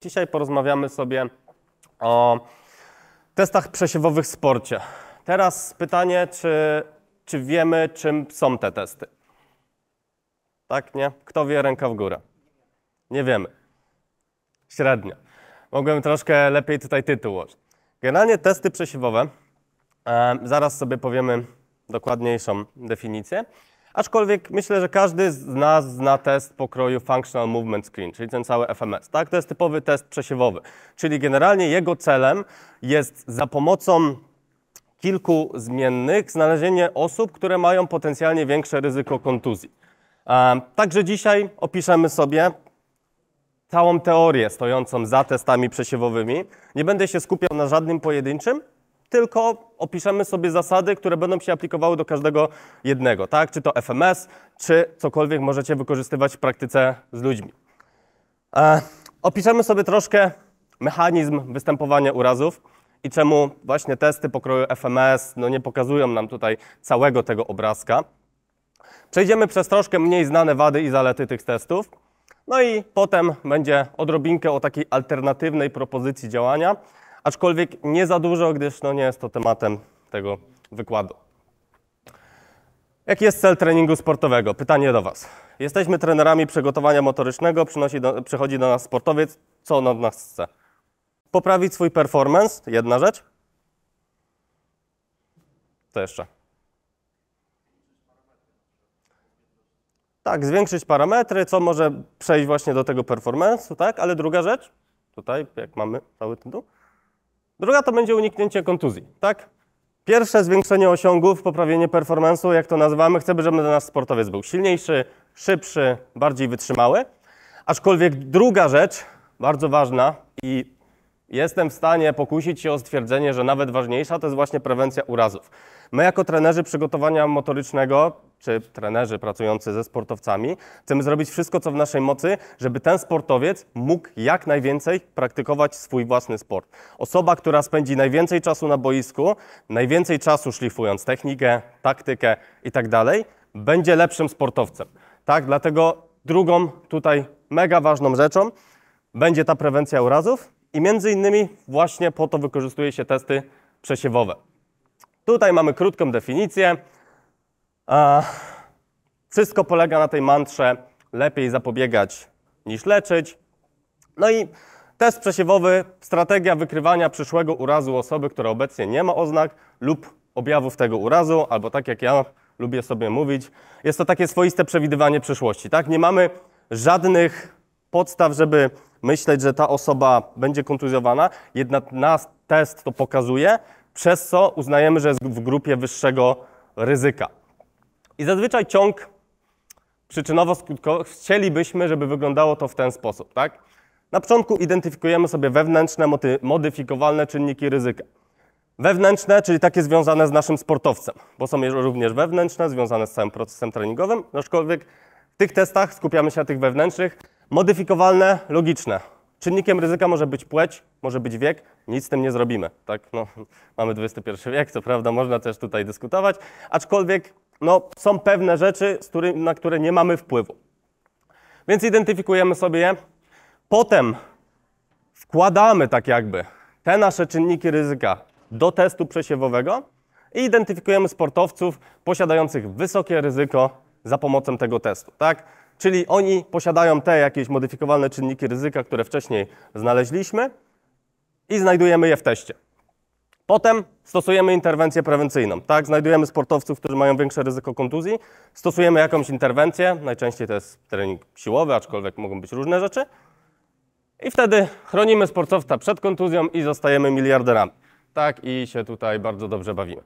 Dzisiaj porozmawiamy sobie o testach przesiewowych w sporcie. Teraz pytanie, czy, czy wiemy, czym są te testy? Tak, nie? Kto wie, ręka w górę. Nie wiemy. Średnio. Mogłem troszkę lepiej tutaj tytuł ułożyć. Generalnie testy przesiewowe, e, zaraz sobie powiemy dokładniejszą definicję, Aczkolwiek myślę, że każdy z nas zna test pokroju Functional Movement Screen, czyli ten cały FMS. Tak? To jest typowy test przesiewowy, czyli generalnie jego celem jest za pomocą kilku zmiennych znalezienie osób, które mają potencjalnie większe ryzyko kontuzji. Także dzisiaj opiszemy sobie całą teorię stojącą za testami przesiewowymi. Nie będę się skupiał na żadnym pojedynczym, tylko opiszemy sobie zasady, które będą się aplikowały do każdego jednego, tak? Czy to FMS, czy cokolwiek możecie wykorzystywać w praktyce z ludźmi. E, opiszemy sobie troszkę mechanizm występowania urazów i czemu właśnie testy pokroju FMS no, nie pokazują nam tutaj całego tego obrazka. Przejdziemy przez troszkę mniej znane wady i zalety tych testów. No i potem będzie odrobinkę o takiej alternatywnej propozycji działania, aczkolwiek nie za dużo, gdyż no nie jest to tematem tego wykładu. Jaki jest cel treningu sportowego? Pytanie do Was. Jesteśmy trenerami przygotowania motorycznego, przynosi do, przychodzi do nas sportowiec, co on od nas chce? Poprawić swój performance, jedna rzecz. Co jeszcze? Tak, zwiększyć parametry, co może przejść właśnie do tego performance'u, tak? Ale druga rzecz, tutaj jak mamy cały tytuł, Druga to będzie uniknięcie kontuzji, tak? Pierwsze zwiększenie osiągów, poprawienie performansu, jak to nazywamy. Chcemy, żeby nasz sportowiec był silniejszy, szybszy, bardziej wytrzymały. Aczkolwiek druga rzecz, bardzo ważna i Jestem w stanie pokusić się o stwierdzenie, że nawet ważniejsza to jest właśnie prewencja urazów. My jako trenerzy przygotowania motorycznego, czy trenerzy pracujący ze sportowcami, chcemy zrobić wszystko, co w naszej mocy, żeby ten sportowiec mógł jak najwięcej praktykować swój własny sport. Osoba, która spędzi najwięcej czasu na boisku, najwięcej czasu szlifując technikę, taktykę itd., tak będzie lepszym sportowcem. Tak, dlatego drugą tutaj mega ważną rzeczą będzie ta prewencja urazów, i między innymi właśnie po to wykorzystuje się testy przesiewowe. Tutaj mamy krótką definicję. Wszystko polega na tej mantrze lepiej zapobiegać niż leczyć. No i test przesiewowy, strategia wykrywania przyszłego urazu osoby, która obecnie nie ma oznak lub objawów tego urazu, albo tak jak ja lubię sobie mówić, jest to takie swoiste przewidywanie przyszłości. Tak? Nie mamy żadnych podstaw, żeby myśleć, że ta osoba będzie kontuzjowana, jednak nas test to pokazuje, przez co uznajemy, że jest w grupie wyższego ryzyka. I zazwyczaj ciąg przyczynowo-skutkowy chcielibyśmy, żeby wyglądało to w ten sposób, tak? Na początku identyfikujemy sobie wewnętrzne, modyfikowalne czynniki ryzyka. Wewnętrzne, czyli takie związane z naszym sportowcem, bo są również wewnętrzne, związane z całym procesem treningowym, aczkolwiek w tych testach skupiamy się na tych wewnętrznych, Modyfikowalne, logiczne. Czynnikiem ryzyka może być płeć, może być wiek, nic z tym nie zrobimy. Tak? No, mamy XXI wiek, co prawda można też tutaj dyskutować, aczkolwiek no, są pewne rzeczy, który, na które nie mamy wpływu. Więc identyfikujemy sobie je, potem wkładamy tak jakby te nasze czynniki ryzyka do testu przesiewowego i identyfikujemy sportowców posiadających wysokie ryzyko za pomocą tego testu. Tak? Czyli oni posiadają te jakieś modyfikowalne czynniki ryzyka, które wcześniej znaleźliśmy i znajdujemy je w teście. Potem stosujemy interwencję prewencyjną. Tak, znajdujemy sportowców, którzy mają większe ryzyko kontuzji, stosujemy jakąś interwencję, najczęściej to jest trening siłowy, aczkolwiek mogą być różne rzeczy. I wtedy chronimy sportowca przed kontuzją i zostajemy miliarderami. Tak, i się tutaj bardzo dobrze bawimy.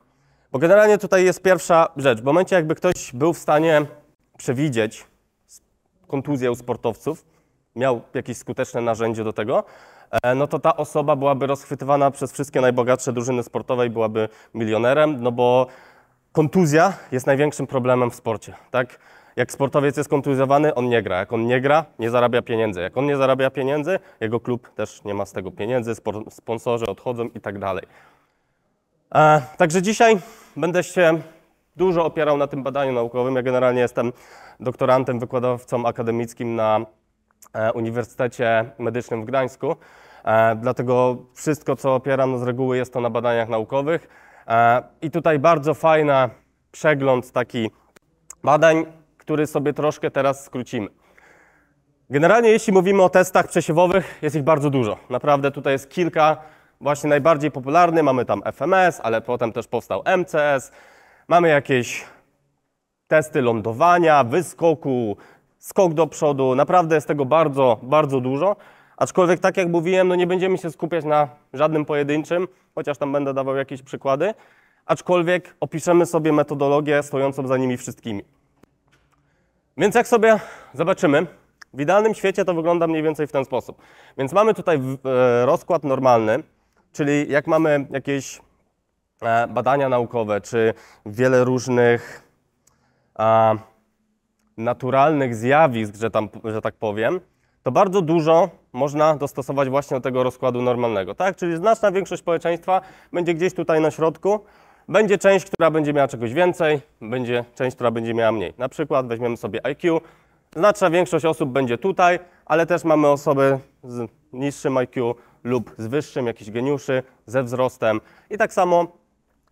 Bo generalnie tutaj jest pierwsza rzecz. W momencie, jakby ktoś był w stanie przewidzieć, kontuzję u sportowców, miał jakieś skuteczne narzędzie do tego, e, no to ta osoba byłaby rozchwytywana przez wszystkie najbogatsze drużyny sportowe i byłaby milionerem, no bo kontuzja jest największym problemem w sporcie, tak? Jak sportowiec jest kontuzjowany, on nie gra. Jak on nie gra, nie zarabia pieniędzy. Jak on nie zarabia pieniędzy, jego klub też nie ma z tego pieniędzy, sponsorzy odchodzą i tak dalej. E, także dzisiaj będę się dużo opierał na tym badaniu naukowym. Ja generalnie jestem doktorantem, wykładowcą akademickim na e, Uniwersytecie Medycznym w Gdańsku. E, dlatego wszystko, co opieram, z reguły jest to na badaniach naukowych. E, I tutaj bardzo fajny przegląd taki badań, który sobie troszkę teraz skrócimy. Generalnie, jeśli mówimy o testach przesiewowych, jest ich bardzo dużo. Naprawdę tutaj jest kilka, właśnie najbardziej popularny. Mamy tam FMS, ale potem też powstał MCS, mamy jakieś testy lądowania, wyskoku, skok do przodu. Naprawdę jest tego bardzo, bardzo dużo. Aczkolwiek, tak jak mówiłem, no nie będziemy się skupiać na żadnym pojedynczym, chociaż tam będę dawał jakieś przykłady. Aczkolwiek opiszemy sobie metodologię stojącą za nimi wszystkimi. Więc jak sobie zobaczymy, w idealnym świecie to wygląda mniej więcej w ten sposób. Więc mamy tutaj e, rozkład normalny, czyli jak mamy jakieś E, badania naukowe, czy wiele różnych naturalnych zjawisk, że, tam, że tak powiem, to bardzo dużo można dostosować właśnie do tego rozkładu normalnego. Tak? Czyli znaczna większość społeczeństwa będzie gdzieś tutaj na środku. Będzie część, która będzie miała czegoś więcej, będzie część, która będzie miała mniej. Na przykład weźmiemy sobie IQ. Znaczna większość osób będzie tutaj, ale też mamy osoby z niższym IQ lub z wyższym, jakichś geniuszy, ze wzrostem. I tak samo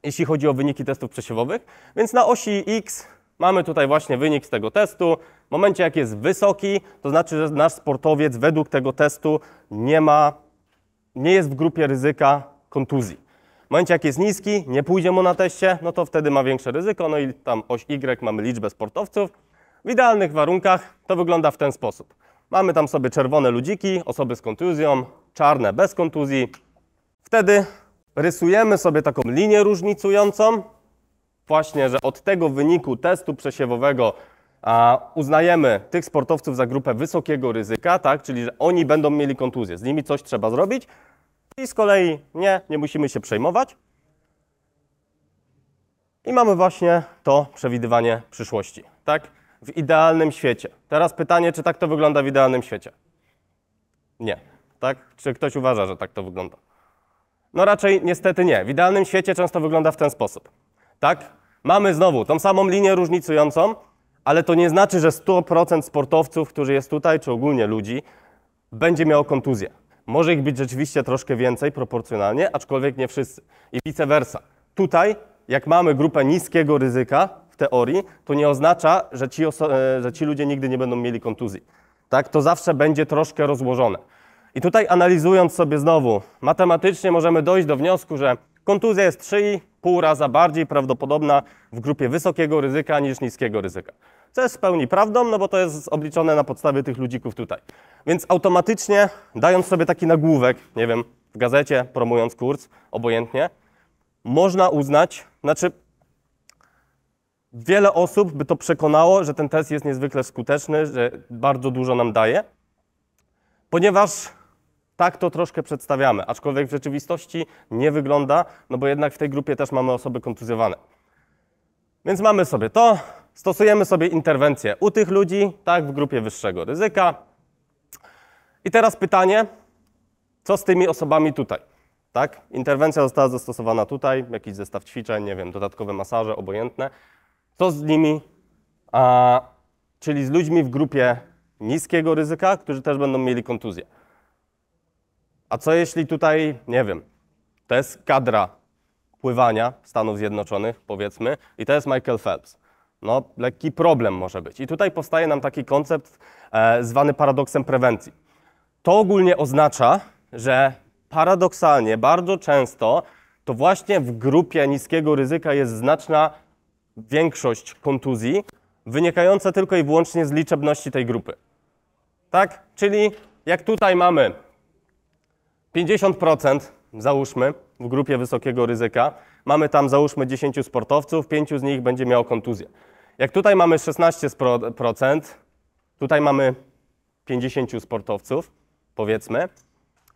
jeśli chodzi o wyniki testów przesiewowych. Więc na osi X mamy tutaj właśnie wynik z tego testu. W momencie, jak jest wysoki, to znaczy, że nasz sportowiec według tego testu nie ma, nie jest w grupie ryzyka kontuzji. W momencie, jak jest niski, nie pójdzie mu na teście, no to wtedy ma większe ryzyko. No i tam oś Y mamy liczbę sportowców. W idealnych warunkach to wygląda w ten sposób. Mamy tam sobie czerwone ludziki, osoby z kontuzją, czarne bez kontuzji. Wtedy rysujemy sobie taką linię różnicującą, właśnie, że od tego wyniku testu przesiewowego a, uznajemy tych sportowców za grupę wysokiego ryzyka, tak, czyli że oni będą mieli kontuzję, z nimi coś trzeba zrobić i z kolei nie, nie musimy się przejmować. I mamy właśnie to przewidywanie przyszłości, tak? W idealnym świecie. Teraz pytanie, czy tak to wygląda w idealnym świecie? Nie, tak? Czy ktoś uważa, że tak to wygląda? No raczej niestety nie. W idealnym świecie często wygląda w ten sposób. Tak? Mamy znowu tą samą linię różnicującą, ale to nie znaczy, że 100% sportowców, którzy jest tutaj, czy ogólnie ludzi, będzie miało kontuzję. Może ich być rzeczywiście troszkę więcej proporcjonalnie, aczkolwiek nie wszyscy. I vice versa. Tutaj, jak mamy grupę niskiego ryzyka w teorii, to nie oznacza, że ci, e, że ci ludzie nigdy nie będą mieli kontuzji. Tak? To zawsze będzie troszkę rozłożone. I tutaj analizując sobie znowu, matematycznie możemy dojść do wniosku, że kontuzja jest 3,5 raza bardziej prawdopodobna w grupie wysokiego ryzyka niż niskiego ryzyka. Co jest w pełni prawdą, no bo to jest obliczone na podstawie tych ludzików tutaj. Więc automatycznie, dając sobie taki nagłówek, nie wiem, w gazecie, promując kurs, obojętnie, można uznać, znaczy wiele osób by to przekonało, że ten test jest niezwykle skuteczny, że bardzo dużo nam daje, ponieważ tak to troszkę przedstawiamy, aczkolwiek w rzeczywistości nie wygląda, no bo jednak w tej grupie też mamy osoby kontuzjowane. Więc mamy sobie to, stosujemy sobie interwencję u tych ludzi, tak, w grupie wyższego ryzyka. I teraz pytanie, co z tymi osobami tutaj? Tak? Interwencja została zastosowana tutaj, jakiś zestaw ćwiczeń, nie wiem, dodatkowe masaże, obojętne. Co z nimi, a, czyli z ludźmi w grupie niskiego ryzyka, którzy też będą mieli kontuzję? A co jeśli tutaj, nie wiem, to jest kadra pływania Stanów Zjednoczonych, powiedzmy, i to jest Michael Phelps. No, lekki problem może być. I tutaj powstaje nam taki koncept e, zwany paradoksem prewencji. To ogólnie oznacza, że paradoksalnie bardzo często to właśnie w grupie niskiego ryzyka jest znaczna większość kontuzji wynikająca tylko i wyłącznie z liczebności tej grupy. Tak? Czyli jak tutaj mamy 50% załóżmy w grupie wysokiego ryzyka. Mamy tam załóżmy 10 sportowców, 5 z nich będzie miało kontuzję. Jak tutaj mamy 16%, tutaj mamy 50 sportowców, powiedzmy,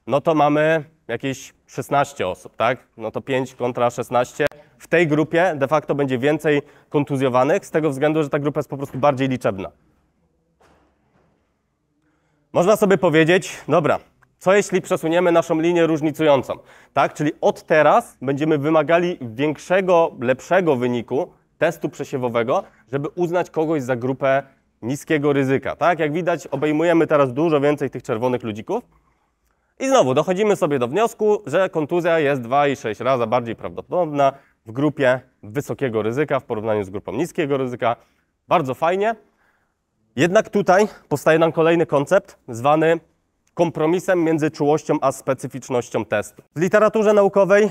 no to mamy jakieś 16 osób, tak? No to 5 kontra 16. W tej grupie de facto będzie więcej kontuzjowanych z tego względu, że ta grupa jest po prostu bardziej liczebna. Można sobie powiedzieć, dobra, co jeśli przesuniemy naszą linię różnicującą? Tak? Czyli od teraz będziemy wymagali większego, lepszego wyniku testu przesiewowego, żeby uznać kogoś za grupę niskiego ryzyka. Tak? Jak widać, obejmujemy teraz dużo więcej tych czerwonych ludzików. I znowu dochodzimy sobie do wniosku, że kontuzja jest 2,6 razy bardziej prawdopodobna w grupie wysokiego ryzyka w porównaniu z grupą niskiego ryzyka. Bardzo fajnie. Jednak tutaj powstaje nam kolejny koncept zwany kompromisem między czułością a specyficznością testu. W literaturze naukowej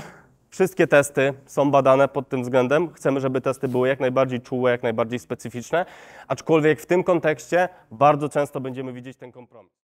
wszystkie testy są badane pod tym względem. Chcemy, żeby testy były jak najbardziej czułe, jak najbardziej specyficzne, aczkolwiek w tym kontekście bardzo często będziemy widzieć ten kompromis.